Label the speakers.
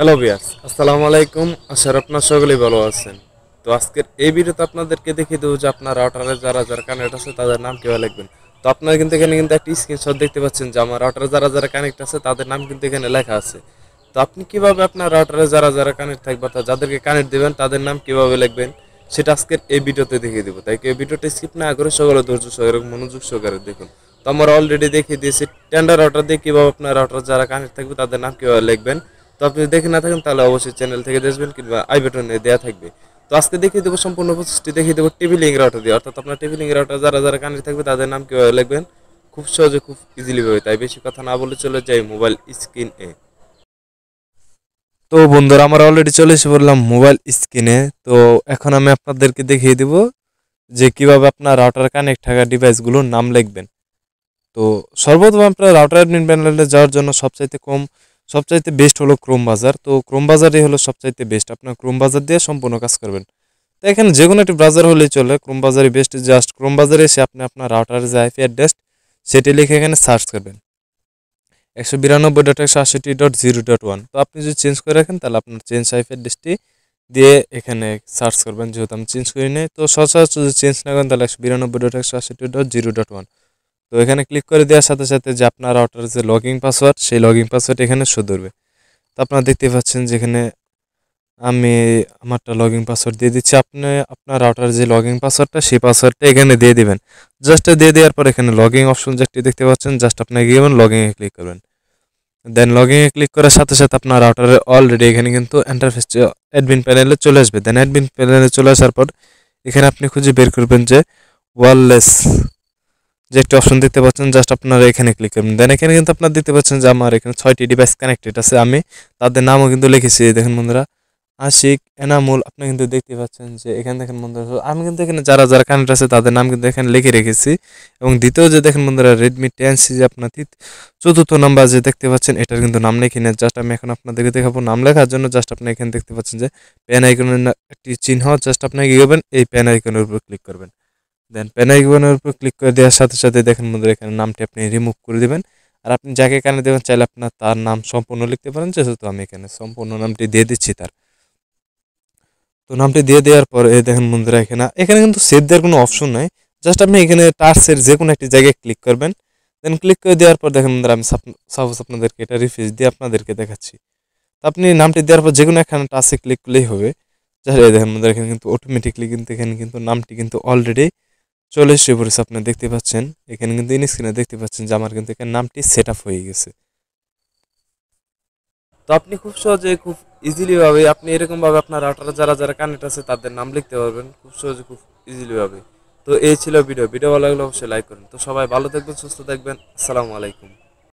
Speaker 1: hello বিয়াস আসসালামু আলাইকুম আশার আপনার সকলেই ভালো আছেন তো আজকের এই ভিডিওতে আপনাদেরকে দেখিয়ে দেবো যে আপনার রাউটারের যারা যারা কানেক্ট আছে তাদের নাম কেউ লিখবেন তো আপনারা কিন্তু এখানে কিন্তু একটি স্ক্রিনশট দেখতে পাচ্ছেন যে আমার রাউটারে যারা যারা কানেক্ট আছে তাদের নাম কিন্তু এখানে লেখা আছে তো আপনি কিভাবে আপনার রাউটারে যারা যারা কানেক্ট থাকবে অর্থাৎ যাদেরকে কানেক্ট দেবেন তাদের নাম কিভাবে লিখবেন সেটা আজকের এই ভিডিওতে দেখিয়ে দেবো তাই এই ভিডিওটি স্কিপ না করে সকলে ধৈর্য সহকারে মনোযোগ সহকারে দেখুন তো আমরা অলরেডি দেখিয়ে দিয়েছি টেন্ডার রাউটার দিয়ে কীভাবে আপনার রাউটার যারা কানেক্ট থাকবে তাদের নাম কীভাবে লিখবেন তো আপনি দেখে না থাকেন তাহলে অবশ্যই চ্যানেল থেকে দেখবেন কিংবা আই দেওয়া থাকবে তো আজকে দেখিয়ে দেবো সম্পূর্ণ প্রসেসটি দেখিয়ে দেবো টেবিল রাউটার দিয়ে অর্থাৎ আপনার টেবিল রাউটার যারা যারা কানেক্ট থাকবে তাদের নাম কীভাবে লিখবেন খুব সহজে খুব ইজিলিভাবে তাই বেশি কথা না বলে চলে যাই মোবাইল স্ক্রিনে তো বন্ধুরা আমরা অলরেডি চলে এসে বললাম মোবাইল স্ক্রিনে তো এখন আমি আপনাদেরকে দেখিয়ে দেব যে কিভাবে আপনার রাউটার কানেক্ট থাকা ডিভাইসগুলোর নাম লিখবেন তো সর্বপ্রথম আপনার রাউটার অ্যাডমিন প্যানেলে যাওয়ার জন্য সবচাইতে কম সবচাইতে বেস্ট হলো ক্রোম বাজার তো ক্রোম বাজারই হলো সবচাইতে বেস্ট আপনার ক্রোম বাজার দিয়ে সম্পূর্ণ কাজ করবেন তো এখানে যে কোনো একটি ব্রাজার হলেই চলে ক্রোম বাজারই বেস্ট জাস্ট ক্রোম বাজারে এসে আপনি আপনার রাউটার যে আইপি অ্যাড্রেস সেটি লিখে এখানে সার্চ করবেন একশো বিরানব্বই ডট একশো আশিটি ডট জিরো ডট ওয়ান তো আপনি যদি চেঞ্জ করে রাখেন তাহলে আপনার চেঞ্জ আইপি অ্যাড্রেসটি দিয়ে এখানে সার্চ করবেন যেহেতু আমি চেঞ্জ করি নাই তো সচরাচর যদি চেঞ্জ না করেন তাহলে একশো বিরানব্বই ডট একশো আশিটি ডট জিরো ডট ওয়ান তো এখানে ক্লিক করে দেওয়ার সাথে সাথে যে আপনার রাউটার যে লগিং পাসওয়ার্ড সেই লগিং পাসওয়ার্ড এখানে শো ধরবে তো আপনারা দেখতে পাচ্ছেন যেখানে আমি আমারটা লগিং পাসওয়ার্ড দিয়ে দিচ্ছি আপনি আপনার রাউটার যে লগিং পাসওয়ার্ডটা সেই পাসওয়ার্ডটা এখানে দিয়ে দিবেন জাস্ট দিয়ে দেওয়ার পর এখানে লগিং অপশন যেটি দেখতে পাচ্ছেন জাস্ট আপনাকে গিয়েবেন লগিংয়ে ক্লিক করবেন দেন লগিংয়ে ক্লিক করার সাথে সাথে আপনার রাউটারে অলরেডি এখানে কিন্তু এন্টারফেস অ্যাডমিন প্যানেলে চলে আসবে দেন অ্যাডমিন প্যানেলে চলে আসার পর এখানে আপনি খুঁজে বের করবেন যে ওয়ারলেস যে একটি অপশন দেখতে পাচ্ছেন জাস্ট আপনারা এখানে ক্লিক করবেন দেন এখানে কিন্তু আপনারা দেখতে পাচ্ছেন যে আমার এখানে ছয়টি ডিভাইস কানেক্টেড আছে আমি তাদের নামও কিন্তু লিখেছি দেখেন বন্ধুরা আশিক এনামুল আপনি কিন্তু দেখতে পাচ্ছেন যে এখানে দেখেন বন্ধুরা আমি কিন্তু এখানে যারা যারা কানেক্ট আছে তাদের নাম কিন্তু এখানে লিখে রেখেছি এবং দ্বিতীয় যে দেখেন বন্ধুরা রেডমি টেন সি যে আপনার চতুর্থ নাম্বার যে দেখতে পাচ্ছেন এটার কিন্তু নাম লেখি না জাস্ট আমি এখন আপনাদেরকে দেখাবো নাম লেখার জন্য জাস্ট আপনি এখানে দেখতে পাচ্ছেন যে প্যান আইকনের একটি চিহ্ন জাস্ট আপনাকে কি করবেন এই প্যান আইকনের উপর ক্লিক করবেন দেন প্যান আইকনের উপর ক্লিক করে দেওয়ার সাথে সাথে দেখেন বন্ধুরা এখানে নামটি আপনি রিমুভ করে দেবেন আর আপনি যাকে এখানে দেবেন চাইলে আপনার তার নাম সম্পূর্ণ লিখতে পারেন যেহেতু আমি এখানে সম্পূর্ণ নামটি দিয়ে দিচ্ছি তার তো নামটি দিয়ে দেওয়ার পর এই দেখেন বন্ধুরা এখানে এখানে কিন্তু সেভ দেওয়ার কোনো অপশন নাই জাস্ট আপনি এখানে টার্সের যে কোনো একটি জায়গায় ক্লিক করবেন দেন ক্লিক করে দেওয়ার পর দেখেন বন্ধুরা আমি সাপোজ আপনাদেরকে এটা রিফ্রেশ দিয়ে আপনাদেরকে দেখাচ্ছি তো আপনি নামটি দেওয়ার পর যে কোনো এখানে টাচে ক্লিক করলেই হবে যারা দেখেন বন্ধুরা এখানে কিন্তু অটোমেটিকলি কিন্তু এখানে কিন্তু নামটি কিন্তু অলরেডি চলে এসে পড়েছে আপনার দেখতে পাচ্ছেন এখানে কিন্তু ইন স্ক্রিনে দেখতে পাচ্ছেন যে আমার কিন্তু এখানে নামটি সেট আপ হয়ে গেছে তো আপনি খুব সহজে খুব ইজিলিভাবে আপনি এরকমভাবে আপনার রাউটারে যারা যারা কানেক্ট আছে তাদের নাম লিখতে পারবেন খুব সহজে খুব ইজিলিভাবে তো এই ছিল ভিডিও ভিডিও ভালো লাগলে অবশ্যই লাইক করুন তো সবাই ভালো থাকবেন সুস্থ থাকবেন আসসালামু আলাইকুম